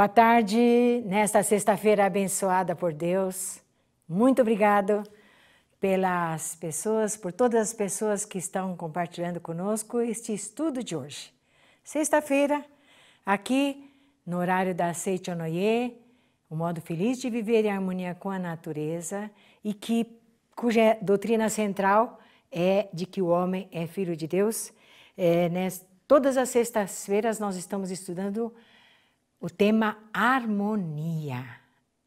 Boa tarde, nesta sexta-feira abençoada por Deus. Muito obrigado pelas pessoas, por todas as pessoas que estão compartilhando conosco este estudo de hoje. Sexta-feira, aqui no horário da Seichonoye, o modo feliz de viver em harmonia com a natureza e que cuja doutrina central é de que o homem é filho de Deus. É, né, todas as sextas-feiras nós estamos estudando o tema harmonia.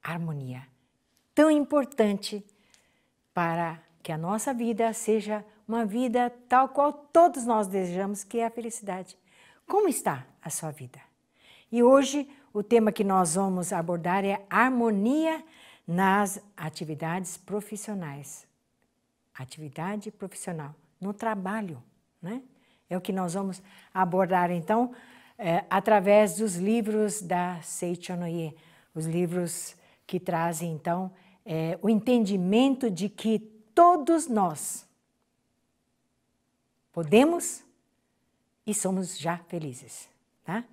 Harmonia. Tão importante para que a nossa vida seja uma vida tal qual todos nós desejamos, que é a felicidade. Como está a sua vida? E hoje o tema que nós vamos abordar é harmonia nas atividades profissionais. Atividade profissional, no trabalho, né? É o que nós vamos abordar então é, através dos livros da Seichonoye, os livros que trazem então é, o entendimento de que todos nós podemos e somos já felizes, tá?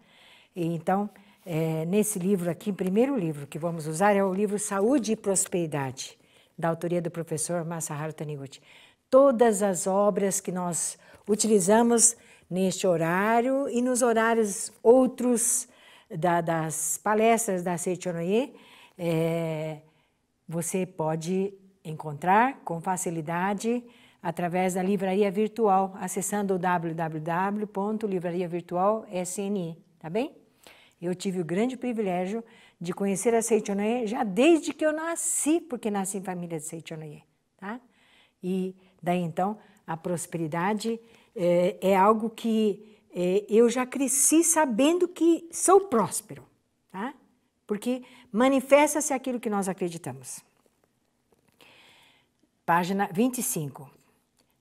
E, então é, nesse livro aqui, primeiro livro que vamos usar é o livro Saúde e Prosperidade, da autoria do professor Masaharu Taniguchi. Todas as obras que nós utilizamos neste horário e nos horários outros da, das palestras da Seichonoye, é, você pode encontrar com facilidade através da livraria virtual, acessando o www.livrariavirtual.sni, tá bem? Eu tive o grande privilégio de conhecer a Seichonoye já desde que eu nasci, porque nasci em família de Seichonoye, tá? E daí então a prosperidade é, é algo que é, eu já cresci sabendo que sou próspero, tá? porque manifesta-se aquilo que nós acreditamos. Página 25.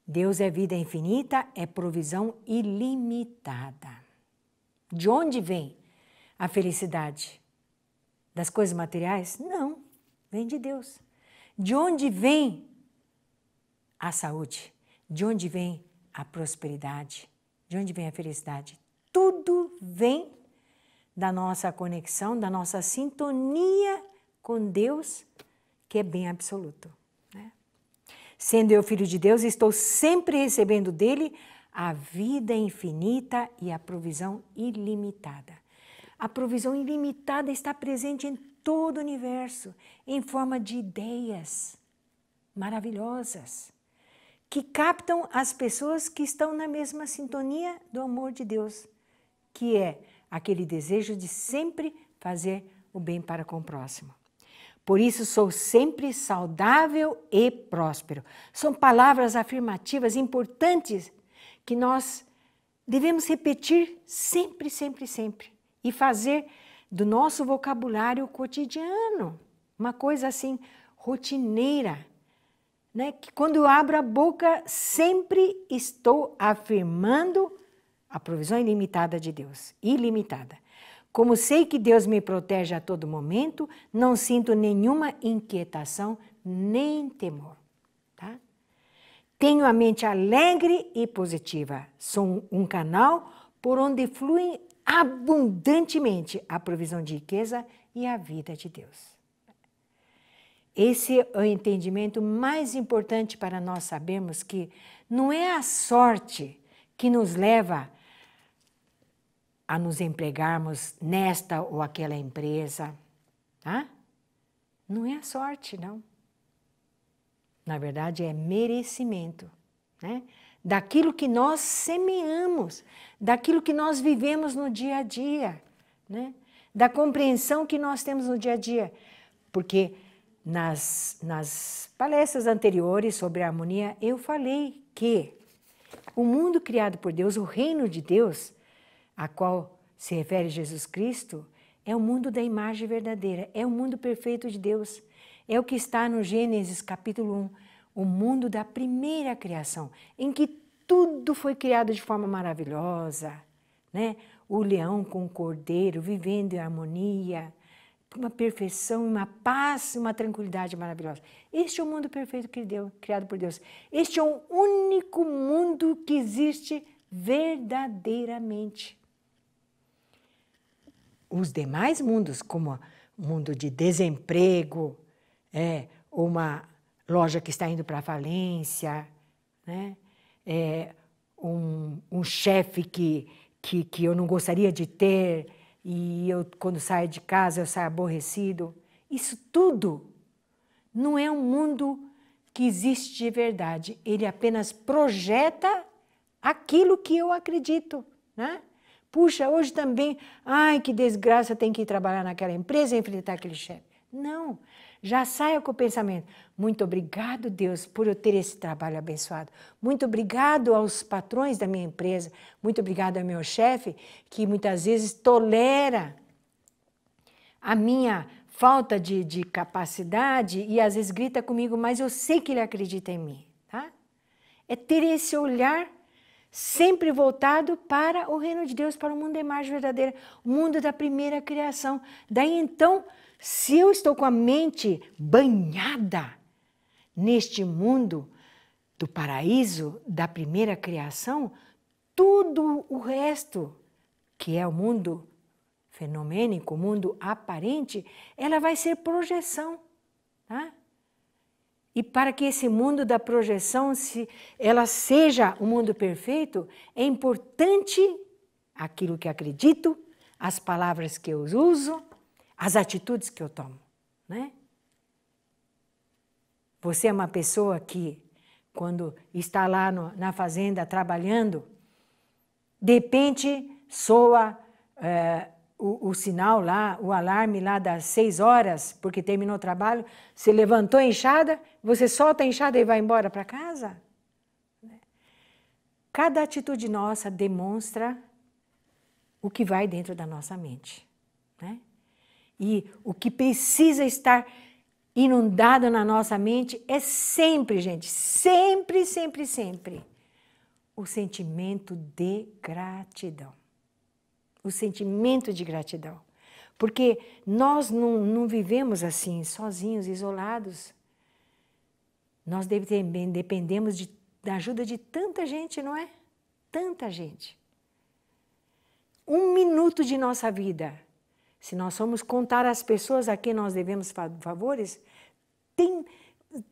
Deus é vida infinita, é provisão ilimitada. De onde vem a felicidade? Das coisas materiais? Não, vem de Deus. De onde vem a saúde? De onde vem a prosperidade, de onde vem a felicidade? Tudo vem da nossa conexão, da nossa sintonia com Deus, que é bem absoluto. Né? Sendo eu filho de Deus, estou sempre recebendo dele a vida infinita e a provisão ilimitada. A provisão ilimitada está presente em todo o universo, em forma de ideias maravilhosas que captam as pessoas que estão na mesma sintonia do amor de Deus, que é aquele desejo de sempre fazer o bem para com o próximo. Por isso sou sempre saudável e próspero. São palavras afirmativas importantes que nós devemos repetir sempre, sempre, sempre e fazer do nosso vocabulário cotidiano uma coisa assim rotineira né, que quando eu abro a boca, sempre estou afirmando a provisão ilimitada de Deus ilimitada. Como sei que Deus me protege a todo momento, não sinto nenhuma inquietação nem temor. Tá? Tenho a mente alegre e positiva. Sou um canal por onde flui abundantemente a provisão de riqueza e a vida de Deus. Esse é o entendimento mais importante para nós sabermos que não é a sorte que nos leva a nos empregarmos nesta ou aquela empresa, tá? Não é a sorte, não. Na verdade, é merecimento, né? Daquilo que nós semeamos, daquilo que nós vivemos no dia a dia, né? Da compreensão que nós temos no dia a dia. Porque nas, nas palestras anteriores sobre a harmonia, eu falei que o mundo criado por Deus, o reino de Deus, a qual se refere Jesus Cristo, é o mundo da imagem verdadeira, é o mundo perfeito de Deus. É o que está no Gênesis capítulo 1, o mundo da primeira criação, em que tudo foi criado de forma maravilhosa, né? O leão com o cordeiro vivendo em harmonia, uma perfeição, uma paz, uma tranquilidade maravilhosa. Este é o mundo perfeito que deu, criado por Deus. Este é o único mundo que existe verdadeiramente. Os demais mundos, como o mundo de desemprego, é, uma loja que está indo para falência, né? é, um, um chefe que, que, que eu não gostaria de ter, e eu, quando saio de casa, eu saio aborrecido. Isso tudo não é um mundo que existe de verdade. Ele apenas projeta aquilo que eu acredito, né? Puxa, hoje também, ai que desgraça, tem que ir trabalhar naquela empresa e enfrentar aquele chefe. Não, já saia com o pensamento. Muito obrigado, Deus, por eu ter esse trabalho abençoado. Muito obrigado aos patrões da minha empresa. Muito obrigado ao meu chefe, que muitas vezes tolera a minha falta de, de, capacidade e às vezes grita comigo, mas eu sei que ele acredita em mim. Tá? É ter esse olhar sempre voltado para o reino de Deus, para o mundo da imagem verdadeira, o mundo da primeira criação. Daí então, se eu estou com a mente banhada, Neste mundo do paraíso, da primeira criação, tudo o resto, que é o mundo fenomênico, o mundo aparente, ela vai ser projeção. Tá? E para que esse mundo da projeção se ela seja o um mundo perfeito, é importante aquilo que acredito, as palavras que eu uso, as atitudes que eu tomo, né? Você é uma pessoa que, quando está lá no, na fazenda trabalhando, de repente soa é, o, o, sinal lá, o alarme lá das seis horas, porque terminou o trabalho, você levantou a enxada, você solta a enxada e vai embora para casa? Né? Cada atitude nossa demonstra o que vai dentro da nossa mente. Né? E o que precisa estar inundado na nossa mente é sempre, gente, sempre, sempre, sempre o sentimento de gratidão. O sentimento de gratidão. Porque nós não, não vivemos assim, sozinhos, isolados. Nós dependemos de, da ajuda de tanta gente, não é? Tanta gente. Um minuto de nossa vida. Se nós formos contar às pessoas a quem nós devemos favores, tem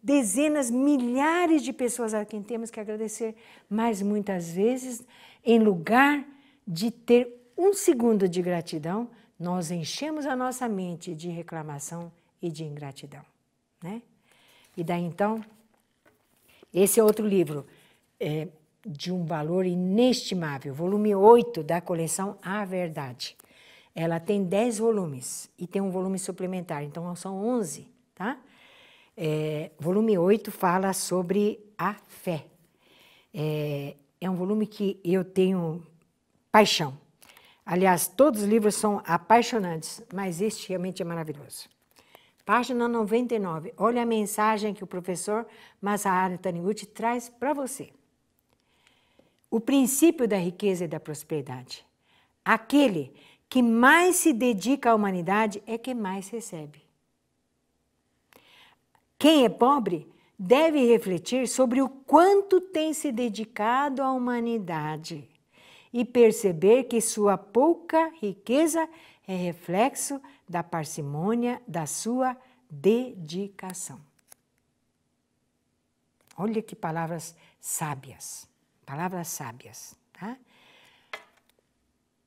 dezenas, milhares de pessoas a quem temos que agradecer, mas muitas vezes, em lugar de ter um segundo de gratidão, nós enchemos a nossa mente de reclamação e de ingratidão. Né? E daí então, esse é outro livro é, de um valor inestimável, volume 8 da coleção A Verdade. Ela tem 10 volumes e tem um volume suplementar, então são 11, tá? É, volume 8 fala sobre a fé. É, é um volume que eu tenho paixão. Aliás, todos os livros são apaixonantes, mas este realmente é maravilhoso. Página 99. Olha a mensagem que o professor Masaharu Taniguchi traz para você. O princípio da riqueza e da prosperidade. Aquele que mais se dedica à humanidade é que mais recebe. Quem é pobre deve refletir sobre o quanto tem se dedicado à humanidade e perceber que sua pouca riqueza é reflexo da parcimônia da sua dedicação. Olha que palavras sábias, palavras sábias, tá?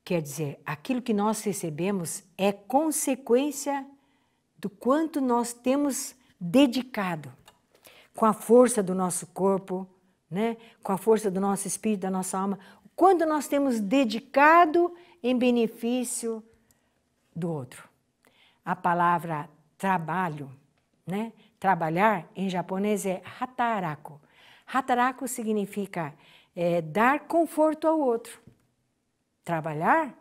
Quer dizer, aquilo que nós recebemos é consequência do quanto nós temos dedicado, com a força do nosso corpo, né? com a força do nosso espírito, da nossa alma, quando nós temos dedicado em benefício do outro. A palavra trabalho, né? trabalhar em japonês é hataraku. Hataraku significa é, dar conforto ao outro. Trabalhar,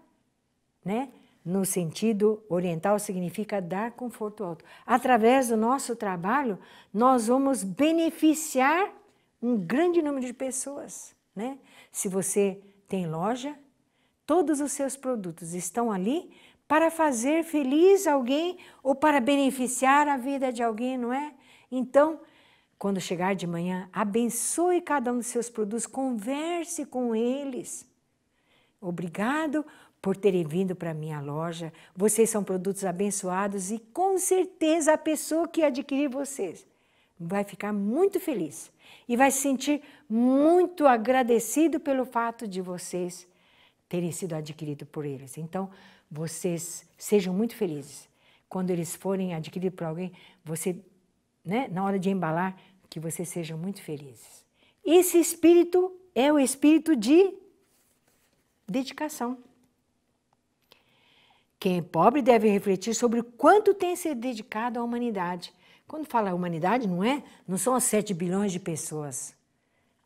né? no sentido oriental, significa dar conforto ao outro. Através do nosso trabalho, nós vamos beneficiar um grande número de pessoas. Né? Se você tem loja, todos os seus produtos estão ali para fazer feliz alguém ou para beneficiar a vida de alguém, não é? Então, quando chegar de manhã, abençoe cada um dos seus produtos, converse com eles. Obrigado por terem vindo para minha loja. Vocês são produtos abençoados e com certeza a pessoa que adquirir vocês vai ficar muito feliz e vai se sentir muito agradecido pelo fato de vocês terem sido adquiridos por eles. Então, vocês sejam muito felizes. Quando eles forem adquiridos por alguém, você, né, na hora de embalar, que vocês sejam muito felizes. Esse espírito é o espírito de dedicação. Quem é pobre deve refletir sobre o quanto tem se dedicado à humanidade. Quando fala humanidade, não é? Não são as 7 bilhões de pessoas.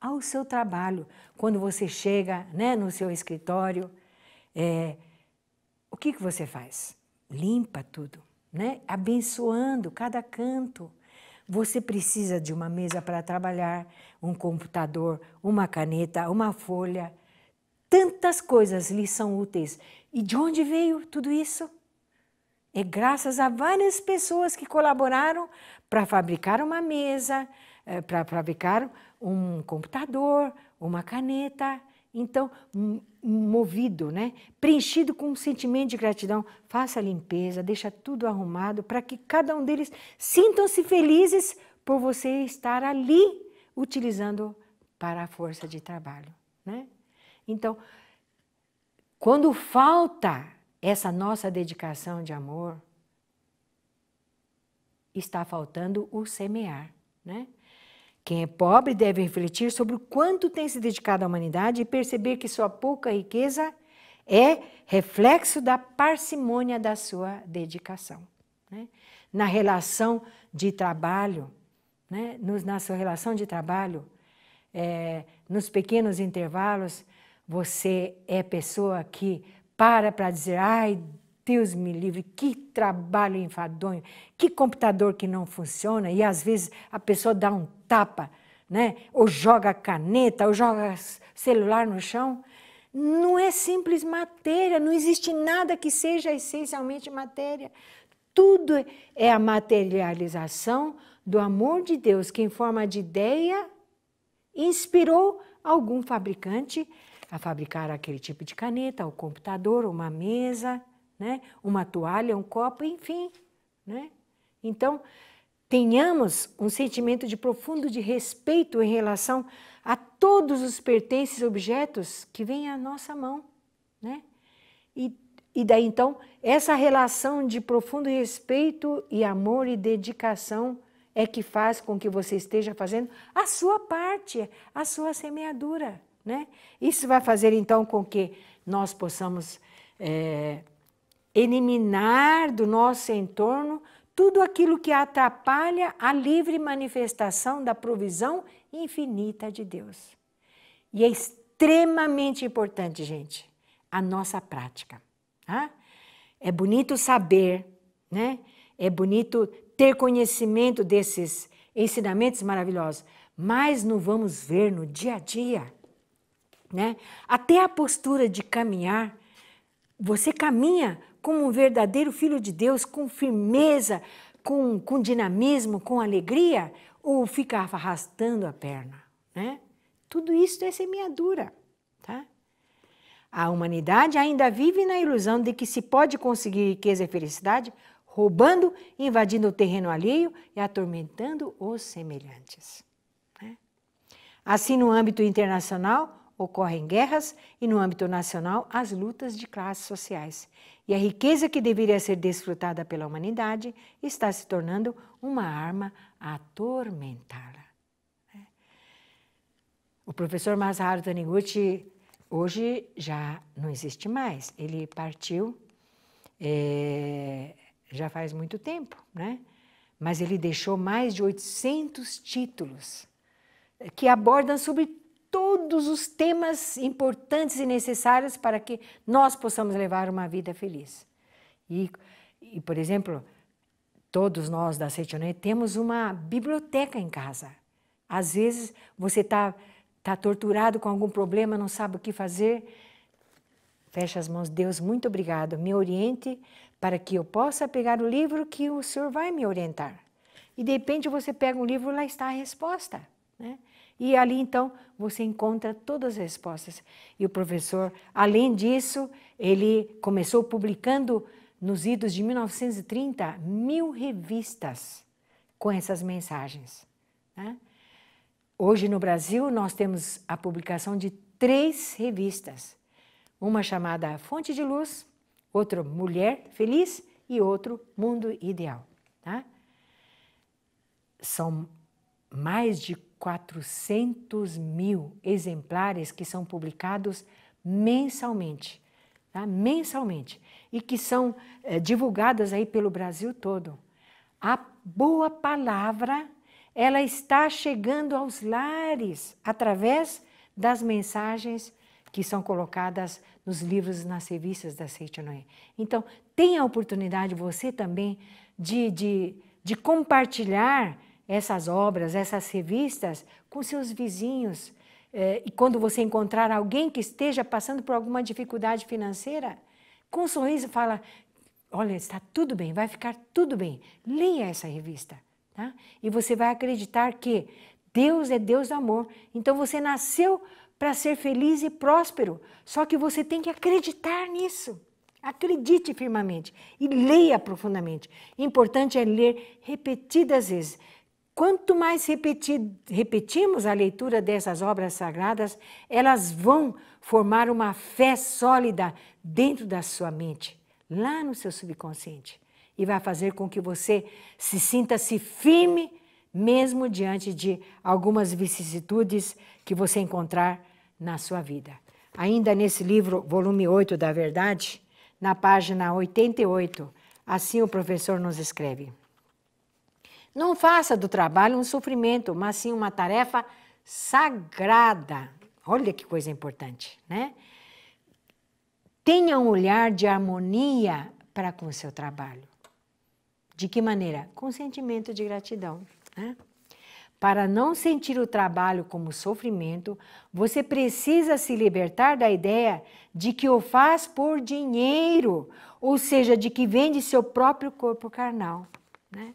Ao seu trabalho, quando você chega né, no seu escritório, é, o que, que você faz? Limpa tudo, né? abençoando cada canto. Você precisa de uma mesa para trabalhar, um computador, uma caneta, uma folha. Tantas coisas lhe são úteis e de onde veio tudo isso? É graças a várias pessoas que colaboraram para fabricar uma mesa, eh, para fabricar um computador, uma caneta. Então, movido, né? preenchido com um sentimento de gratidão, faça a limpeza, deixa tudo arrumado para que cada um deles sintam-se felizes por você estar ali utilizando para a força de trabalho. Né? Então, quando falta essa nossa dedicação de amor, está faltando o semear, né? Quem é pobre deve refletir sobre o quanto tem se dedicado à humanidade e perceber que sua pouca riqueza é reflexo da parcimônia da sua dedicação. Né? Na relação de trabalho, né? Nos, na sua relação de trabalho, é, nos pequenos intervalos, você é pessoa que para para dizer, ai, Deus me livre, que trabalho enfadonho, que computador que não funciona, e às vezes a pessoa dá um tapa, né? ou joga caneta, ou joga celular no chão. Não é simples matéria, não existe nada que seja essencialmente matéria. Tudo é a materialização do amor de Deus, que em forma de ideia inspirou algum fabricante a fabricar aquele tipo de caneta, o computador, uma mesa, né? uma toalha, um copo, enfim. Né? Então, tenhamos um sentimento de profundo de respeito em relação a todos os pertences objetos que vêm à nossa mão. Né? E, e daí então, essa relação de profundo respeito e amor e dedicação é que faz com que você esteja fazendo a sua parte, a sua semeadura. Né? Isso vai fazer então com que nós possamos é, eliminar do nosso entorno tudo aquilo que atrapalha a livre manifestação da provisão infinita de Deus. E é extremamente importante, gente, a nossa prática. Tá? É bonito saber, né? é bonito ter conhecimento desses ensinamentos maravilhosos, mas não vamos ver no dia a dia né? Até a postura de caminhar, você caminha como um verdadeiro filho de Deus, com firmeza, com, com dinamismo, com alegria, ou fica arrastando a perna, né? Tudo isso é semeadura, tá? A humanidade ainda vive na ilusão de que se pode conseguir riqueza e felicidade roubando, invadindo o terreno alheio e atormentando os semelhantes. Né? Assim, no âmbito internacional, ocorrem guerras e, no âmbito nacional, as lutas de classes sociais. E a riqueza que deveria ser desfrutada pela humanidade está se tornando uma arma a atormentá-la. É. O professor Masaharu Taniguchi hoje já não existe mais. Ele partiu é, já faz muito tempo, né? mas ele deixou mais de 800 títulos é, que abordam sobre todos os temas importantes e necessários para que nós possamos levar uma vida feliz. E, e por exemplo, todos nós da Setioné temos uma biblioteca em casa. Às vezes você está tá torturado com algum problema, não sabe o que fazer. Fecha as mãos, Deus, muito obrigado. Me oriente para que eu possa pegar o livro que o Senhor vai me orientar. E de repente você pega um livro, lá está a resposta. Né? E ali então você encontra todas as respostas. E o professor, além disso, ele começou publicando nos idos de 1930 mil revistas com essas mensagens. Né? Hoje no Brasil nós temos a publicação de três revistas, uma chamada Fonte de Luz, outra Mulher Feliz e outro Mundo Ideal. Tá? São mais de 400 mil exemplares que são publicados mensalmente, tá? mensalmente, e que são é, divulgadas aí pelo Brasil todo. A boa palavra, ela está chegando aos lares através das mensagens que são colocadas nos livros, nas revistas da Noé. Então, tem a oportunidade você também de, de, de compartilhar essas obras, essas revistas com seus vizinhos. Eh, e quando você encontrar alguém que esteja passando por alguma dificuldade financeira, com um sorriso fala: Olha, está tudo bem, vai ficar tudo bem. Leia essa revista. Tá? E você vai acreditar que Deus é Deus do amor. Então você nasceu para ser feliz e próspero. Só que você tem que acreditar nisso. Acredite firmemente e leia profundamente. Importante é ler repetidas vezes. Quanto mais repetir, repetimos a leitura dessas obras sagradas, elas vão formar uma fé sólida dentro da sua mente, lá no seu subconsciente, e vai fazer com que você se sinta-se firme mesmo diante de algumas vicissitudes que você encontrar na sua vida. Ainda nesse livro, volume 8 da Verdade, na página 88, assim o professor nos escreve. Não faça do trabalho um sofrimento, mas sim uma tarefa sagrada. Olha que coisa importante, né? Tenha um olhar de harmonia para com o seu trabalho. De que maneira? Com sentimento de gratidão. Né? Para não sentir o trabalho como sofrimento, você precisa se libertar da ideia de que o faz por dinheiro, ou seja, de que vende seu próprio corpo carnal. Né?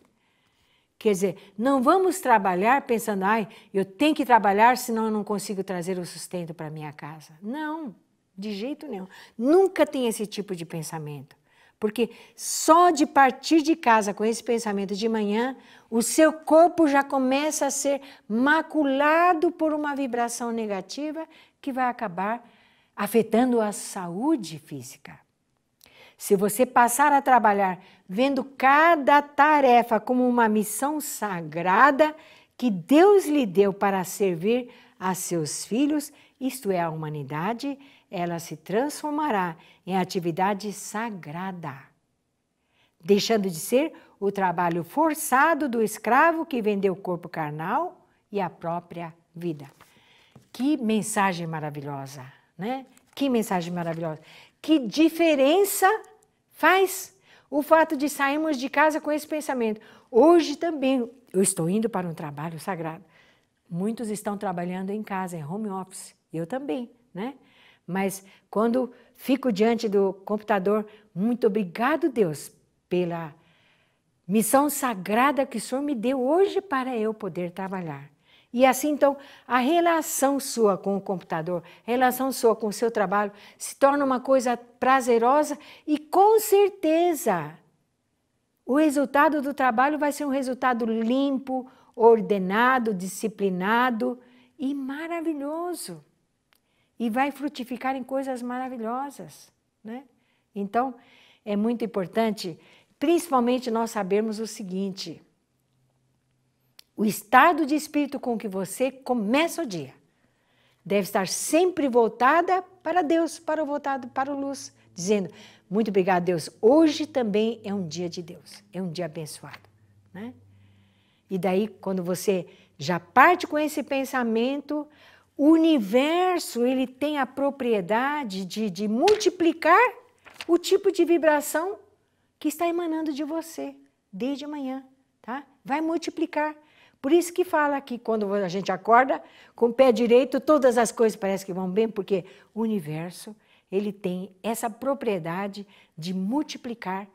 Quer dizer, não vamos trabalhar pensando, ai, eu tenho que trabalhar, senão eu não consigo trazer o sustento para minha casa. Não, de jeito nenhum. Nunca tem esse tipo de pensamento. Porque só de partir de casa com esse pensamento de manhã, o seu corpo já começa a ser maculado por uma vibração negativa que vai acabar afetando a saúde física. Se você passar a trabalhar vendo cada tarefa como uma missão sagrada que Deus lhe deu para servir a seus filhos, isto é, a humanidade, ela se transformará em atividade sagrada, deixando de ser o trabalho forçado do escravo que vendeu o corpo carnal e a própria vida. Que mensagem maravilhosa, né? Que mensagem maravilhosa que diferença faz o fato de sairmos de casa com esse pensamento. Hoje também eu estou indo para um trabalho sagrado. Muitos estão trabalhando em casa, em home office. Eu também, né? Mas quando fico diante do computador, muito obrigado, Deus, pela missão sagrada que o Senhor me deu hoje para eu poder trabalhar. E assim, então, a relação sua com o computador, relação sua com o seu trabalho, se torna uma coisa prazerosa e, com certeza, o resultado do trabalho vai ser um resultado limpo, ordenado, disciplinado e maravilhoso. E vai frutificar em coisas maravilhosas. Né? Então, é muito importante, principalmente, nós sabermos o seguinte o estado de espírito com que você começa o dia deve estar sempre voltada para Deus, para o voltado para a luz, dizendo: Muito obrigado, Deus. Hoje também é um dia de Deus, é um dia abençoado. Né? E daí, quando você já parte com esse pensamento, o universo ele tem a propriedade de, de multiplicar o tipo de vibração que está emanando de você desde amanhã, tá? Vai multiplicar. Por isso que fala que quando a gente acorda com o pé direito, todas as coisas parecem que vão bem, porque o universo ele tem essa propriedade de multiplicar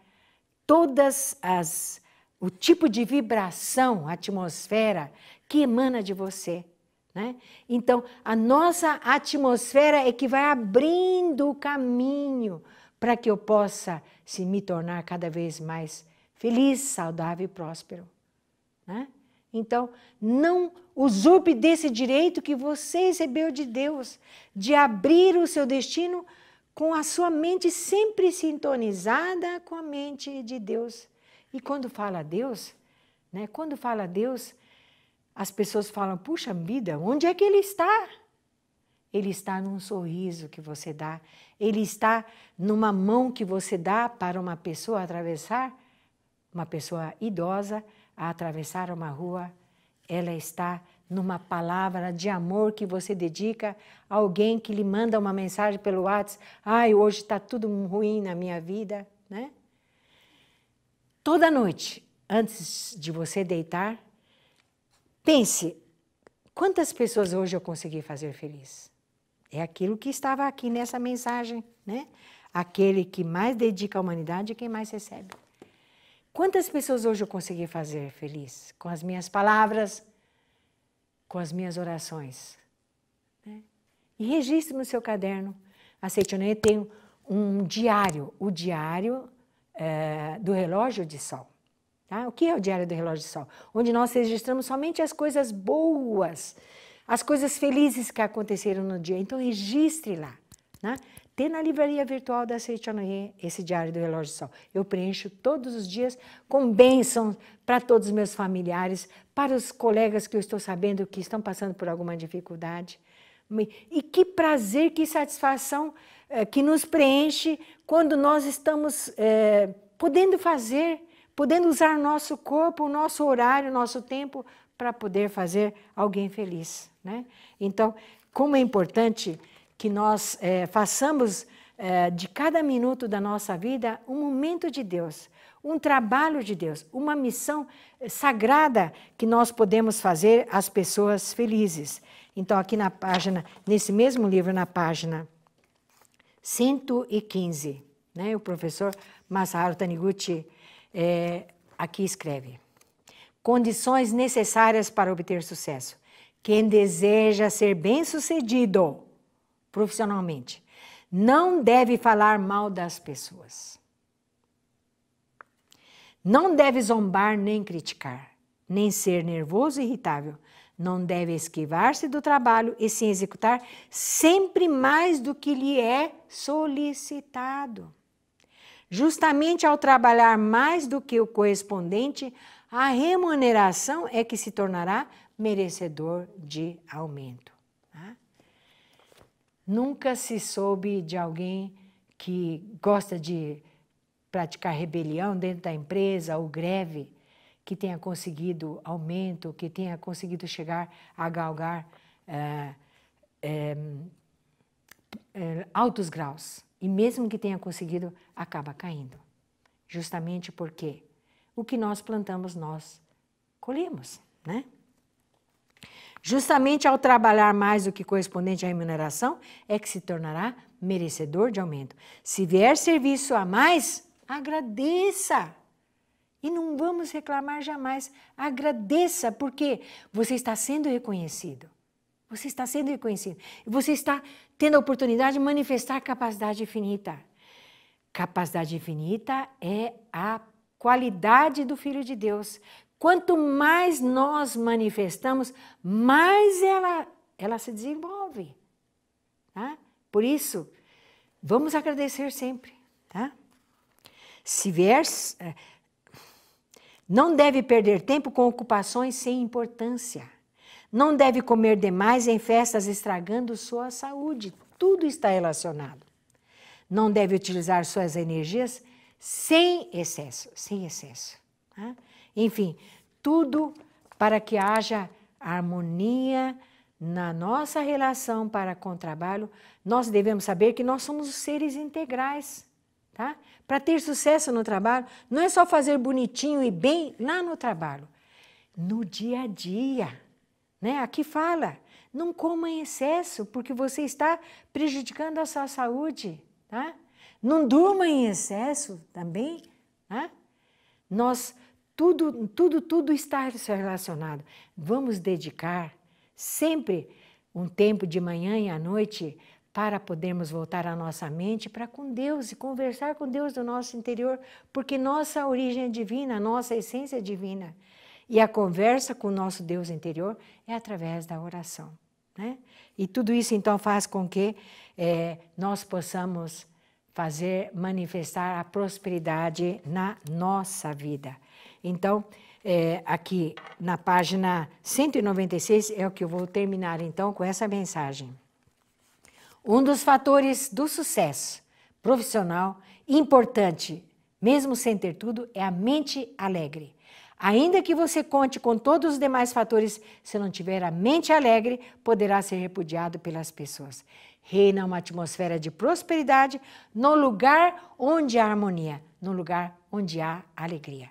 todas as o tipo de vibração, atmosfera que emana de você. Né? Então, a nossa atmosfera é que vai abrindo o caminho para que eu possa se me tornar cada vez mais feliz, saudável e próspero. Né? Então, não usurpe desse direito que você recebeu de Deus, de abrir o seu destino com a sua mente sempre sintonizada com a mente de Deus. E quando fala Deus, né, quando fala Deus, as pessoas falam: puxa vida, onde é que ele está? Ele está num sorriso que você dá, ele está numa mão que você dá para uma pessoa atravessar, uma pessoa idosa a atravessar uma rua, ela está numa palavra de amor que você dedica a alguém que lhe manda uma mensagem pelo WhatsApp, ai, hoje está tudo ruim na minha vida, né? Toda noite, antes de você deitar, pense, quantas pessoas hoje eu consegui fazer feliz? É aquilo que estava aqui nessa mensagem, né? Aquele que mais dedica à humanidade é quem mais recebe. Quantas pessoas hoje eu consegui fazer feliz? Com as minhas palavras, com as minhas orações. Né? E registre no seu caderno. Aceite, eu tenho um diário, o diário é, do relógio de sol. Tá? O que é o diário do relógio de sol? Onde nós registramos somente as coisas boas, as coisas felizes que aconteceram no dia. Então registre lá. Né? ter na livraria virtual da Seichanoye esse diário do relógio sol. Eu preencho todos os dias com bênçãos para todos os meus familiares, para os colegas que eu estou sabendo que estão passando por alguma dificuldade. E que prazer, que satisfação eh, que nos preenche quando nós estamos eh, podendo fazer, podendo usar nosso corpo, nosso horário, nosso tempo para poder fazer alguém feliz. Né? Então, como é importante que nós é, façamos é, de cada minuto da nossa vida um momento de Deus, um trabalho de Deus, uma missão eh, sagrada que nós podemos fazer as pessoas felizes. Então, aqui na página, nesse mesmo livro, na página 115, né, o professor Masaharu Taniguchi é, aqui escreve: condições necessárias para obter sucesso. Quem deseja ser bem-sucedido profissionalmente. Não deve falar mal das pessoas. Não deve zombar nem criticar, nem ser nervoso e irritável. Não deve esquivar-se do trabalho e se executar sempre mais do que lhe é solicitado. Justamente ao trabalhar mais do que o correspondente, a remuneração é que se tornará merecedor de aumento. Nunca se soube de alguém que gosta de praticar rebelião dentro da empresa ou greve, que tenha conseguido aumento, que tenha conseguido chegar a galgar é, é, é, altos graus. E mesmo que tenha conseguido, acaba caindo. Justamente porque o que nós plantamos, nós colhemos, né? justamente ao trabalhar mais do que correspondente à remuneração, é que se tornará merecedor de aumento. Se vier serviço a mais, agradeça. E não vamos reclamar jamais. Agradeça, porque você está sendo reconhecido. Você está sendo reconhecido. Você está tendo a oportunidade de manifestar capacidade infinita. Capacidade infinita é a qualidade do Filho de Deus. Quanto mais nós manifestamos, mais ela, ela se desenvolve. Tá? Por isso, vamos agradecer sempre. Tá? Se vier, eh, não deve perder tempo com ocupações sem importância. Não deve comer demais em festas, estragando sua saúde. Tudo está relacionado. Não deve utilizar suas energias sem excesso, sem excesso. Tá? Enfim, tudo para que haja harmonia na nossa relação para com o trabalho, nós devemos saber que nós somos seres integrais. Tá? Para ter sucesso no trabalho, não é só fazer bonitinho e bem lá no trabalho, no dia a dia. Né? Aqui fala, não coma em excesso, porque você está prejudicando a sua saúde. Tá? Não durma em excesso também. Tá? Nós tudo, tudo, tudo está relacionado. Vamos dedicar sempre um tempo de manhã e à noite para podermos voltar a nossa mente para com Deus e conversar com Deus do nosso interior, porque nossa origem é divina, nossa essência é divina. E a conversa com o nosso Deus interior é através da oração. Né? E tudo isso então faz com que é, nós possamos fazer manifestar a prosperidade na nossa vida. Então, é, aqui na página 196 é o que eu vou terminar então com essa mensagem. Um dos fatores do sucesso profissional importante, mesmo sem ter tudo, é a mente alegre. Ainda que você conte com todos os demais fatores, se não tiver a mente alegre, poderá ser repudiado pelas pessoas. Reina uma atmosfera de prosperidade no lugar onde há harmonia, no lugar onde há alegria.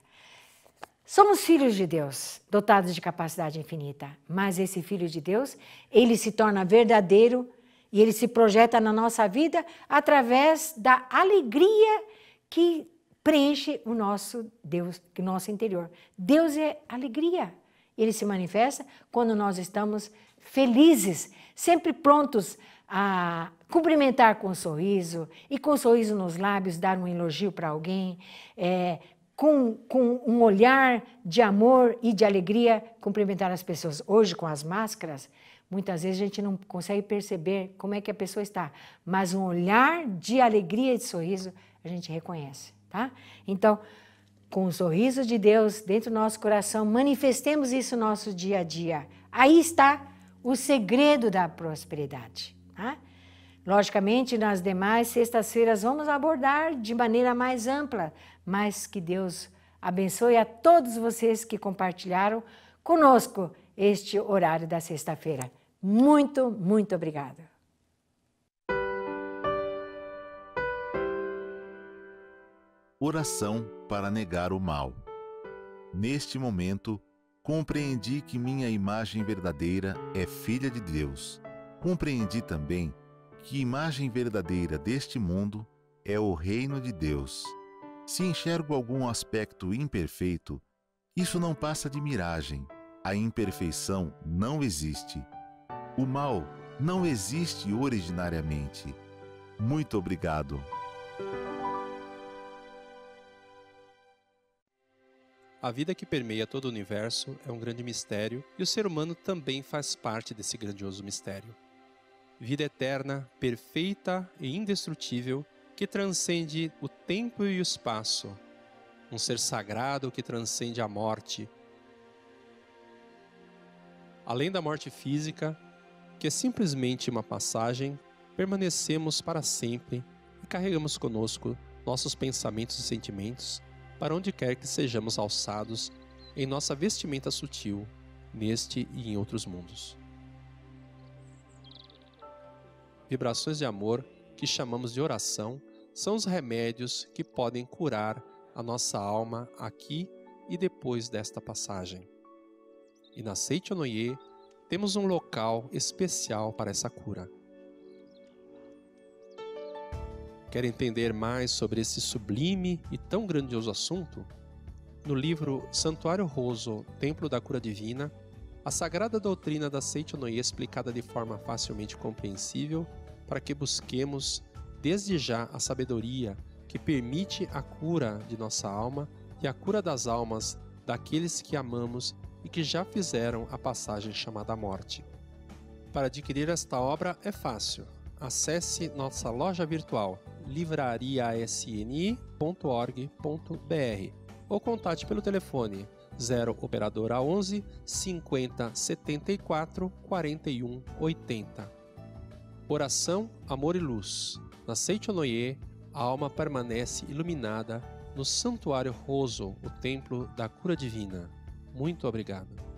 Somos filhos de Deus, dotados de capacidade infinita, mas esse filho de Deus, ele se torna verdadeiro e ele se projeta na nossa vida através da alegria que preenche o nosso Deus, o nosso interior. Deus é alegria. Ele se manifesta quando nós estamos felizes, sempre prontos a cumprimentar com um sorriso e com um sorriso nos lábios dar um elogio para alguém, é, com, com um olhar de amor e de alegria, cumprimentar as pessoas. Hoje, com as máscaras, muitas vezes a gente não consegue perceber como é que a pessoa está, mas um olhar de alegria e de sorriso a gente reconhece, tá? Então, com o sorriso de Deus dentro do nosso coração, manifestemos isso no nosso dia a dia. Aí está o segredo da prosperidade, tá? Logicamente, nas demais sextas-feiras vamos abordar de maneira mais ampla mas que Deus abençoe a todos vocês que compartilharam conosco este horário da sexta-feira. Muito, muito obrigada. Oração para negar o mal. Neste momento, compreendi que minha imagem verdadeira é filha de Deus. Compreendi também que imagem verdadeira deste mundo é o reino de Deus. Se enxergo algum aspecto imperfeito, isso não passa de miragem. A imperfeição não existe. O mal não existe originariamente. Muito obrigado. A vida que permeia todo o universo é um grande mistério e o ser humano também faz parte desse grandioso mistério. Vida eterna, perfeita e indestrutível que transcende o tempo e o espaço, um ser sagrado que transcende a morte. Além da morte física, que é simplesmente uma passagem, permanecemos para sempre e carregamos conosco nossos pensamentos e sentimentos para onde quer que sejamos alçados em nossa vestimenta sutil, neste e em outros mundos. Vibrações de amor que chamamos de oração, são os remédios que podem curar a nossa alma aqui e depois desta passagem. E na Seichonoye temos um local especial para essa cura. Quer entender mais sobre esse sublime e tão grandioso assunto? No livro Santuário Roso, Templo da Cura Divina, a sagrada doutrina da Seichonoye é explicada de forma facilmente compreensível para que busquemos desde já a sabedoria que permite a cura de nossa alma e a cura das almas daqueles que amamos e que já fizeram a passagem chamada morte. Para adquirir esta obra é fácil. Acesse nossa loja virtual livrariasni.org.br ou contate pelo telefone 0 operadora 11 50 74 41 80 Oração, amor e luz. Na Seichonoye, a alma permanece iluminada no Santuário Roso, o templo da cura divina. Muito obrigado.